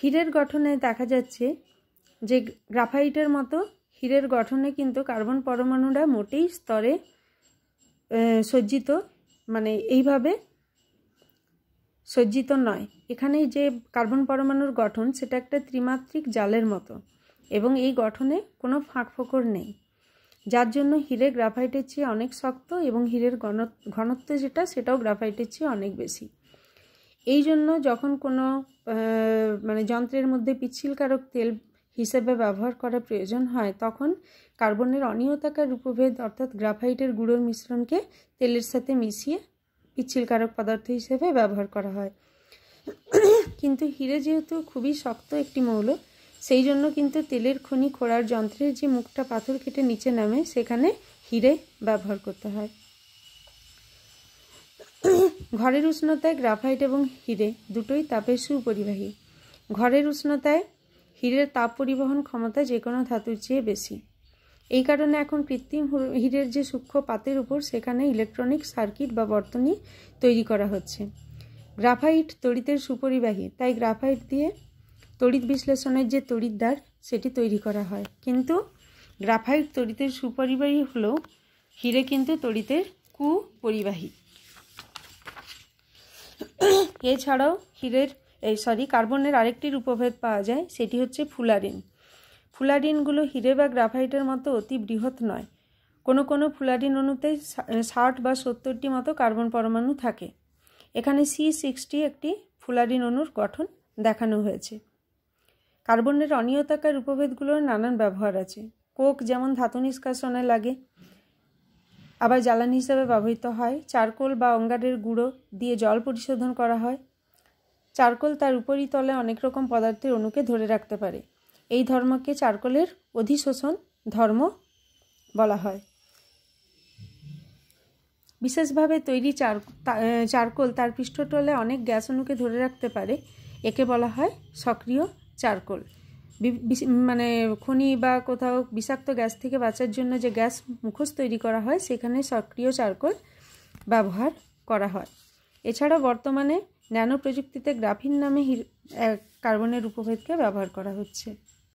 হীরের গঠনে দেখা যাচ্ছে যে গ্রাফাইটের মতো হীরের গঠনে কিন্তু কার্বন পরমাণুরা মোটেই স্তরে সজ্জিত মানে এইভাবে সজ্জিত নয় এখানে যে কার্বন পরমাণুর গঠন সেটা একটা ত্রিমাত্রিক জালের মতো এবং এই গঠনে কোনো ফাঁক ফোকর নেই যার জন্য হিরে গ্রাফাইটের চেয়ে অনেক শক্ত এবং হিরের ঘনত্ব যেটা সেটাও গ্রাফাইটের চেয়ে অনেক বেশি এই জন্য যখন কোনো মানে যন্ত্রের মধ্যে পিচ্ছিলকারক তেল হিসেবে ব্যবহার করা প্রয়োজন হয় তখন কার্বনের অনিয়তাকার রূপভেদ অর্থাৎ গ্রাফাইটের গুঁড়োর মিশ্রণকে তেলের সাথে মিশিয়ে পিচ্ছিলকারক পদার্থ হিসেবে ব্যবহার করা হয় কিন্তু হিরে যেহেতু খুবই শক্ত একটি মৌল সেই জন্য কিন্তু তেলের খনি খোঁড়ার যন্ত্রের যে মুখটা পাথর কেটে নিচে নামে সেখানে হিরে ব্যবহার করতে হয় ঘরের উষ্ণতায় গ্রাফাইট এবং হিরে দুটোই তাপের সুপরিবাহী ঘরের উষ্ণতায় হিরের তাপ পরিবহন ক্ষমতা যে কোনো ধাতুর চেয়ে বেশি এই কারণে এখন কৃত্রিম হিরের যে সূক্ষ্ম পাতের উপর সেখানে ইলেকট্রনিক সার্কিট বা বর্তনী তৈরি করা হচ্ছে গ্রাফাইট তড়িতের সুপরিবাহী তাই গ্রাফাইট দিয়ে তড়িৎ বিশ্লেষণের যে তড়িৎদ্বার সেটি তৈরি করা হয় কিন্তু গ্রাফাইট তড়িতের সুপরিবাহী হলেও হিরে কিন্তু তড়িতের কুপরিবাহী এছাড়াও হিরের এই সরি কার্বনের আরেকটির রূপভেদ পাওয়া যায় সেটি হচ্ছে ফুলারিন ফুলারিনগুলো হিরে বা গ্রাফাইটের মতো অতি বৃহৎ নয় কোনো কোনো ফুলারিন অণুতে ষাট বা সত্তরটি মতো কার্বন পরমাণু থাকে এখানে সি সিক্সটি একটি ফুলারিন অণুর গঠন দেখানো হয়েছে কার্বনের অনিয়তাকার উপভেদগুলোর নানান ব্যবহার আছে কোক যেমন ধাতু নিষ্কাশনে লাগে আবার জ্বালানি হিসাবে ব্যবহৃত হয় চারকোল বা অঙ্গারের গুঁড়ো দিয়ে জল পরিশোধন করা হয় চারকোল তার উপরই তলে অনেক রকম পদার্থের অণুকে ধরে রাখতে পারে এই ধর্মকে চারকোলের অধিশোষণ ধর্ম বলা হয় বিশেষভাবে তৈরি চার চারকোল তার পৃষ্ঠতলে অনেক গ্যাস অণুকে ধরে রাখতে পারে একে বলা হয় সক্রিয় চারকোল মানে খনি বা কোথাও বিষাক্ত গ্যাস থেকে বাঁচার জন্য যে গ্যাস মুখোশ তৈরি করা হয় সেখানে সক্রিয় চারকোল ব্যবহার করা হয় এছাড়া বর্তমানে ন্যানো প্রযুক্তিতে গ্রাফিন নামে কার্বনের উপভেদকে ব্যবহার করা হচ্ছে